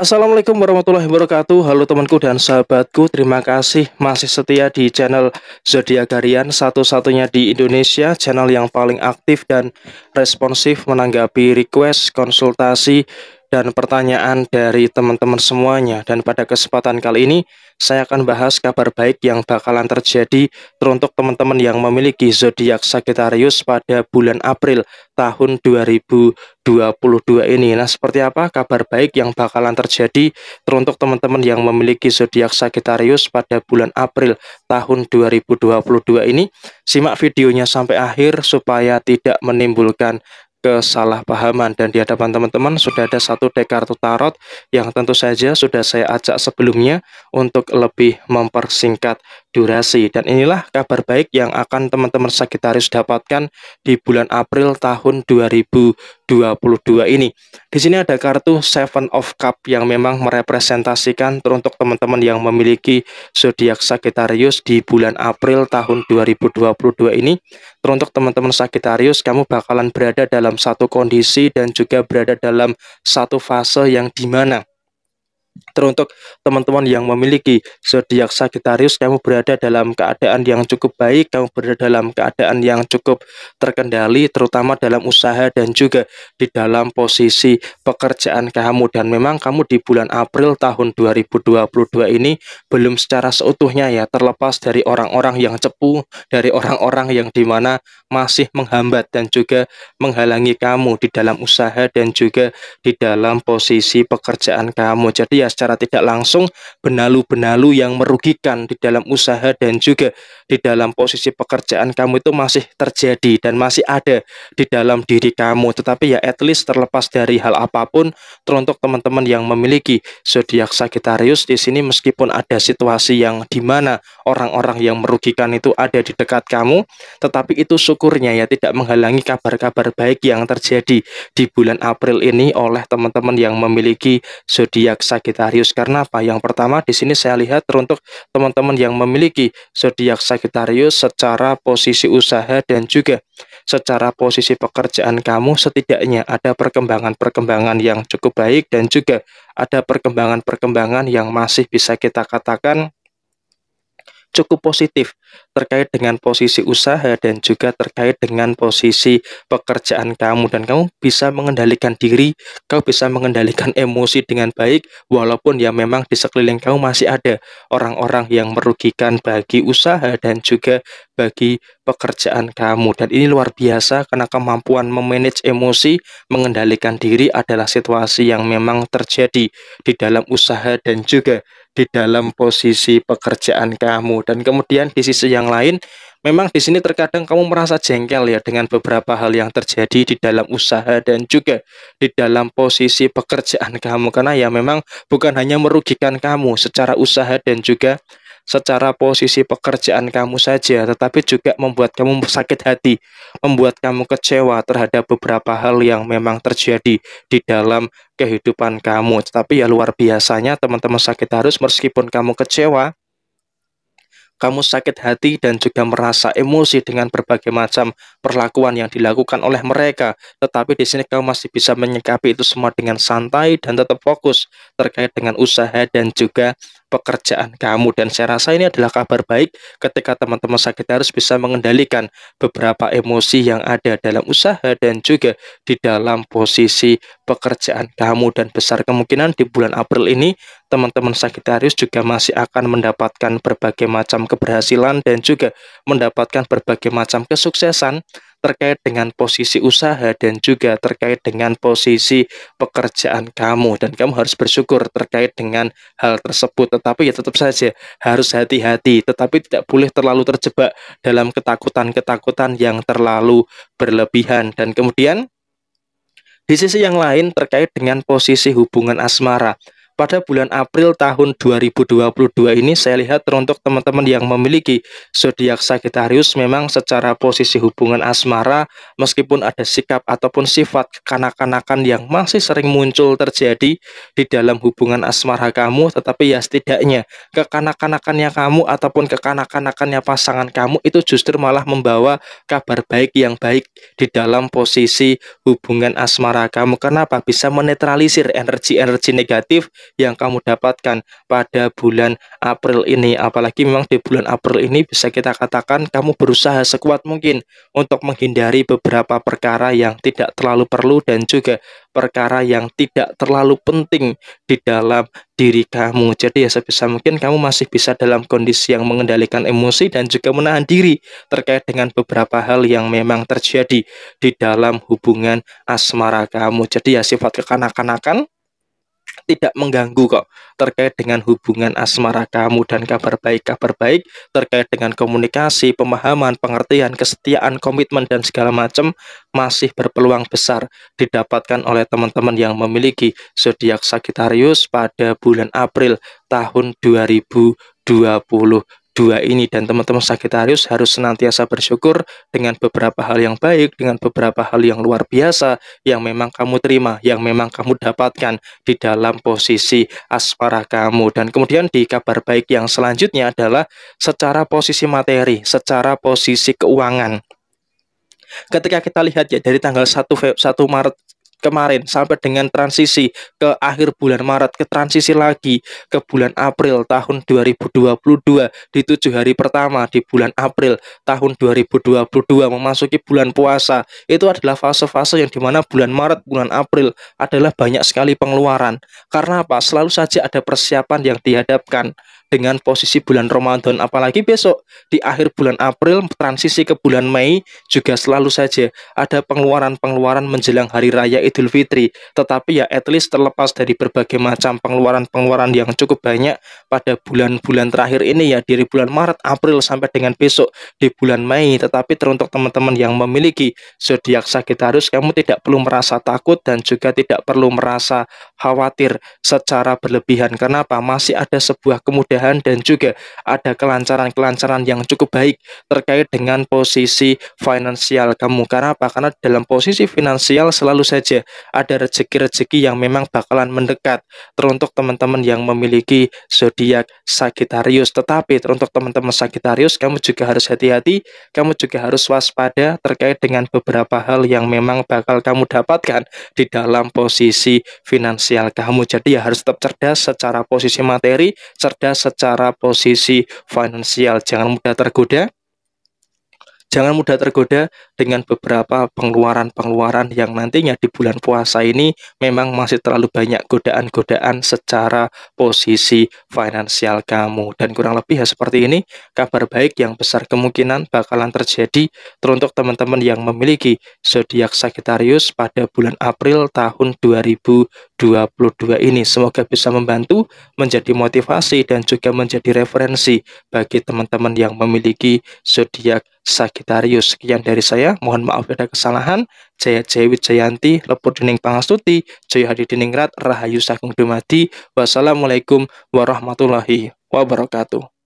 Assalamualaikum warahmatullahi wabarakatuh Halo temanku dan sahabatku Terima kasih masih setia di channel Zodiakarian Satu-satunya di Indonesia Channel yang paling aktif dan responsif Menanggapi request, konsultasi dan pertanyaan dari teman-teman semuanya. Dan pada kesempatan kali ini, saya akan bahas kabar baik yang bakalan terjadi teruntuk teman-teman yang memiliki zodiak Sagittarius pada bulan April tahun 2022 ini. Nah, seperti apa kabar baik yang bakalan terjadi teruntuk teman-teman yang memiliki zodiak Sagittarius pada bulan April tahun 2022 ini? Simak videonya sampai akhir supaya tidak menimbulkan kesalahpahaman dan di hadapan teman-teman sudah ada satu deck kartu tarot yang tentu saja sudah saya ajak sebelumnya untuk lebih mempersingkat durasi. Dan inilah kabar baik yang akan teman-teman Sagitarius dapatkan di bulan April tahun 2022 ini. Di sini ada kartu Seven of Cup yang memang merepresentasikan untuk teman-teman yang memiliki zodiak Sagitarius di bulan April tahun 2022 ini. Teruntuk teman-teman Sagitarius, kamu bakalan berada dalam satu kondisi dan juga berada dalam satu fase yang dimana Teruntuk teman-teman yang memiliki zodiak Sagittarius, kamu berada dalam keadaan yang cukup baik, kamu berada dalam keadaan yang cukup terkendali, terutama dalam usaha dan juga di dalam posisi pekerjaan kamu. Dan memang kamu di bulan April tahun 2022 ini belum secara seutuhnya ya, terlepas dari orang-orang yang cepu, dari orang-orang yang dimana masih menghambat dan juga menghalangi kamu di dalam usaha dan juga di dalam posisi pekerjaan kamu. Jadi ya secara tidak langsung benalu-benalu yang merugikan di dalam usaha dan juga di dalam posisi pekerjaan kamu itu masih terjadi dan masih ada di dalam diri kamu. Tetapi ya at least terlepas dari hal apapun teruntuk teman-teman yang memiliki zodiak Sagittarius di sini meskipun ada situasi yang dimana orang-orang yang merugikan itu ada di dekat kamu, tetapi itu syukurnya ya tidak menghalangi kabar-kabar baik yang terjadi di bulan April ini oleh teman-teman yang memiliki zodiak Sagittarius Sagittarius. Karena apa? Yang pertama di sini saya lihat teruntuk teman-teman yang memiliki zodiak Sagittarius secara posisi usaha dan juga secara posisi pekerjaan kamu setidaknya ada perkembangan-perkembangan yang cukup baik dan juga ada perkembangan-perkembangan yang masih bisa kita katakan cukup positif terkait dengan posisi usaha dan juga terkait dengan posisi pekerjaan kamu dan kamu bisa mengendalikan diri, kau bisa mengendalikan emosi dengan baik walaupun ya memang di sekeliling kamu masih ada orang-orang yang merugikan bagi usaha dan juga bagi pekerjaan kamu dan ini luar biasa karena kemampuan memanage emosi, mengendalikan diri adalah situasi yang memang terjadi di dalam usaha dan juga di dalam posisi pekerjaan kamu dan kemudian di sisi yang lain memang di sini terkadang kamu merasa jengkel ya dengan beberapa hal yang terjadi di dalam usaha dan juga di dalam posisi pekerjaan kamu karena ya memang bukan hanya merugikan kamu secara usaha dan juga secara posisi pekerjaan kamu saja, tetapi juga membuat kamu sakit hati, membuat kamu kecewa terhadap beberapa hal yang memang terjadi di dalam kehidupan kamu. Tetapi ya luar biasanya teman-teman sakit harus meskipun kamu kecewa, kamu sakit hati dan juga merasa emosi dengan berbagai macam perlakuan yang dilakukan oleh mereka. Tetapi di sini kamu masih bisa menyikapi itu semua dengan santai dan tetap fokus terkait dengan usaha dan juga pekerjaan kamu dan saya rasa ini adalah kabar baik ketika teman-teman sakit harus bisa mengendalikan beberapa emosi yang ada dalam usaha dan juga di dalam posisi pekerjaan kamu dan besar kemungkinan di bulan April ini teman-teman Sagittarius juga masih akan mendapatkan berbagai macam keberhasilan dan juga mendapatkan berbagai macam kesuksesan terkait dengan posisi usaha dan juga terkait dengan posisi pekerjaan kamu dan kamu harus bersyukur terkait dengan hal tersebut tetapi ya tetap saja harus hati-hati tetapi tidak boleh terlalu terjebak dalam ketakutan-ketakutan yang terlalu berlebihan dan kemudian di sisi yang lain terkait dengan posisi hubungan asmara pada bulan April tahun 2022 ini saya lihat teruntuk teman-teman yang memiliki zodiak Sagittarius memang secara posisi hubungan asmara meskipun ada sikap ataupun sifat kekanak kanakan yang masih sering muncul terjadi di dalam hubungan asmara kamu tetapi ya setidaknya kekanak-kanakannya kamu ataupun kekanak-kanakannya pasangan kamu itu justru malah membawa kabar baik yang baik di dalam posisi hubungan asmara kamu kenapa bisa menetralisir energi-energi negatif yang kamu dapatkan pada bulan April ini. Apalagi memang di bulan April ini bisa kita katakan kamu berusaha sekuat mungkin untuk menghindari beberapa perkara yang tidak terlalu perlu dan juga perkara yang tidak terlalu penting di dalam diri kamu. Jadi ya sebisa mungkin kamu masih bisa dalam kondisi yang mengendalikan emosi dan juga menahan diri terkait dengan beberapa hal yang memang terjadi di dalam hubungan asmara kamu. Jadi ya sifat kekanak-kanakan tidak mengganggu kok terkait dengan hubungan asmara kamu dan kabar baik kabar baik terkait dengan komunikasi pemahaman pengertian kesetiaan komitmen dan segala macam masih berpeluang besar didapatkan oleh teman-teman yang memiliki zodiak Sagittarius pada bulan April tahun 2020 dua ini dan teman-teman Sagittarius harus senantiasa bersyukur dengan beberapa hal yang baik, dengan beberapa hal yang luar biasa yang memang kamu terima, yang memang kamu dapatkan di dalam posisi asmara kamu. Dan kemudian di kabar baik yang selanjutnya adalah secara posisi materi, secara posisi keuangan ketika kita lihat ya dari tanggal 1 1 Maret kemarin sampai dengan transisi ke akhir bulan Maret ke transisi lagi ke bulan April tahun 2022 di tujuh hari pertama di bulan April tahun 2022 memasuki bulan puasa itu adalah fase-fase yang dimana bulan Maret bulan April adalah banyak sekali pengeluaran karena apa selalu saja ada persiapan yang dihadapkan dengan posisi bulan Ramadan apalagi besok di akhir bulan April transisi ke bulan Mei juga selalu saja ada pengeluaran-pengeluaran menjelang hari raya Idul Fitri tetapi ya at least terlepas dari berbagai macam pengeluaran-pengeluaran yang cukup banyak pada bulan-bulan terakhir ini ya dari bulan Maret April sampai dengan besok di bulan Mei tetapi teruntuk teman-teman yang memiliki zodiak Sagittarius kamu tidak perlu merasa takut dan juga tidak perlu merasa khawatir secara berlebihan kenapa masih ada sebuah kemudahan kemudahan dan juga ada kelancaran-kelancaran yang cukup baik terkait dengan posisi finansial kamu. Karena apa? Karena dalam posisi finansial selalu saja ada rezeki-rezeki yang memang bakalan mendekat teruntuk teman-teman yang memiliki zodiak Sagittarius. Tetapi teruntuk teman-teman Sagittarius kamu juga harus hati-hati, kamu juga harus waspada terkait dengan beberapa hal yang memang bakal kamu dapatkan di dalam posisi finansial kamu. Jadi ya harus tetap cerdas secara posisi materi, cerdas secara posisi finansial. Jangan mudah tergoda. Jangan mudah tergoda dengan beberapa pengeluaran-pengeluaran yang nantinya di bulan puasa ini memang masih terlalu banyak godaan-godaan secara posisi finansial kamu. Dan kurang lebih ya seperti ini, kabar baik yang besar kemungkinan bakalan terjadi teruntuk teman-teman yang memiliki zodiak Sagittarius pada bulan April tahun 2022 ini. Semoga bisa membantu menjadi motivasi dan juga menjadi referensi bagi teman-teman yang memiliki zodiak Sagittarius. Sekian dari saya. Mohon maaf ada kesalahan. Jaya Jaya Wijayanti, Lepur Dening Pangastuti, Jaya Hadi Diningrat, Rahayu Sagung Dumadi. Wassalamualaikum warahmatullahi wabarakatuh.